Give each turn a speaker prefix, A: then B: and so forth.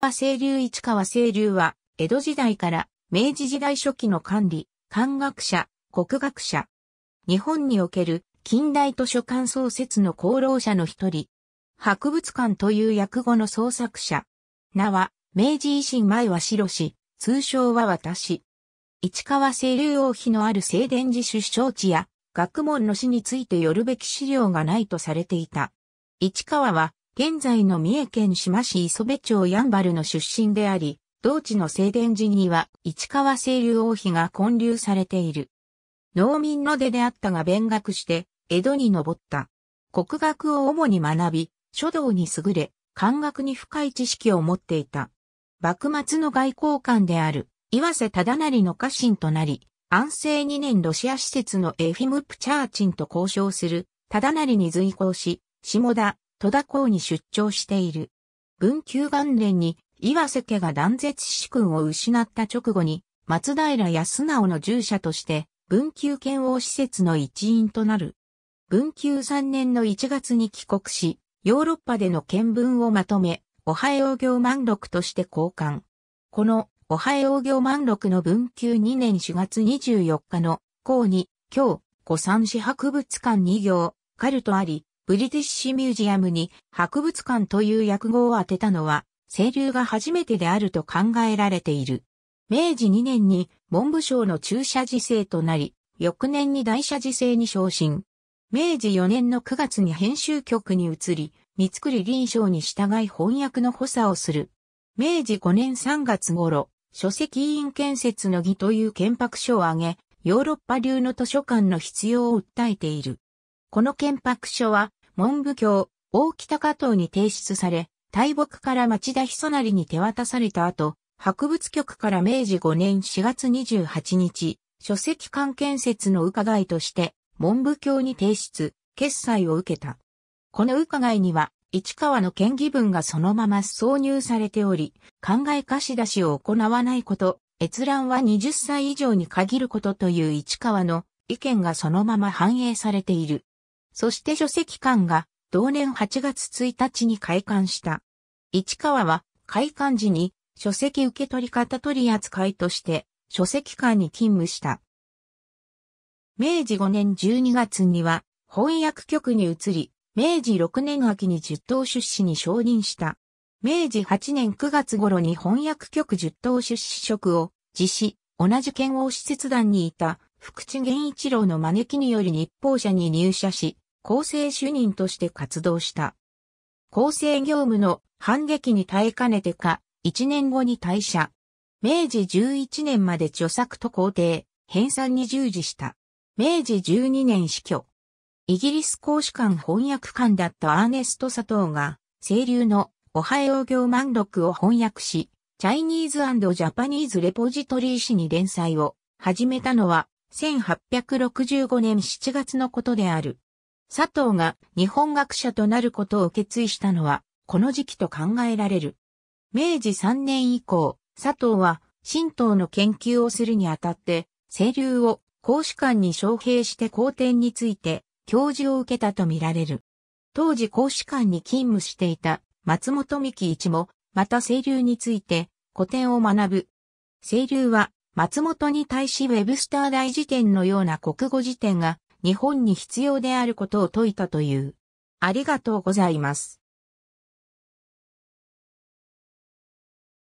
A: 清流市川清流は、江戸時代から明治時代初期の管理、漢学者、国学者。日本における近代図書館創設の功労者の一人。博物館という訳語の創作者。名は、明治維新前は白氏、通称は私。市川清流王妃のある静伝寺出生地や、学問の死についてよるべき資料がないとされていた。市川は、現在の三重県島市磯部町ヤンバルの出身であり、同地の聖殿寺には市川清流王妃が建立されている。農民の出であったが勉学して、江戸に登った。国学を主に学び、書道に優れ、漢学に深い知識を持っていた。幕末の外交官である、岩瀬忠成の家臣となり、安政2年ロシア施設のエフィム・プチャーチンと交渉する、忠成に随行し、下田、戸田港に出張している。文久元年に岩瀬家が断絶主君を失った直後に、松平康直の従者として、文久県王施設の一員となる。文久3年の1月に帰国し、ヨーロッパでの見聞をまとめ、おはよう行満録として交換。この、おはよう行満録の文久2年4月24日の、港に、今日、古三市博物館2行、カルトあり、ブリティッシュミュージアムに博物館という訳語を当てたのは、清流が初めてであると考えられている。明治2年に文部省の中社時制となり、翌年に大社時制に昇進。明治4年の9月に編集局に移り、三つ栗林床に従い翻訳の補佐をする。明治5年3月頃、書籍委員建設の儀という憲白書を挙げ、ヨーロッパ流の図書館の必要を訴えている。この憲白書は、文部教、大北加藤に提出され、大木から町田な成に手渡された後、博物局から明治5年4月28日、書籍館建設の伺いとして、文部教に提出、決裁を受けた。この伺いには、市川の県議文がそのまま挿入されており、考え貸し出しを行わないこと、閲覧は20歳以上に限ることという市川の意見がそのまま反映されている。そして書籍館が同年8月1日に開館した。市川は開館時に書籍受取り方取扱いとして書籍館に勤務した。明治5年12月には翻訳局に移り、明治6年秋に十等出資に承認した。明治8年9月頃に翻訳局十等出資職を実施、同じ県王使節団にいた福地源一郎の招きにより日報社に入社し、厚生主任として活動した。厚生業務の反撃に耐えかねてか、1年後に退社。明治11年まで著作と皇帝、編纂に従事した。明治12年死去。イギリス公使館翻訳官だったアーネスト佐藤が、清流のおはよう行万録を翻訳し、チャイニーズジャパニーズレポジトリー誌に連載を始めたのは1865年7月のことである。佐藤が日本学者となることを決意したのは、この時期と考えられる。明治3年以降、佐藤は神道の研究をするにあたって、清流を公使館に招聘して皇典について教授を受けたとみられる。当時公使館に勤務していた松本美希一も、また清流について古典を学ぶ。清流は松本に対しウェブスター大辞典のような国語辞典が日本に必要であることを説いたという。ありがとうございます。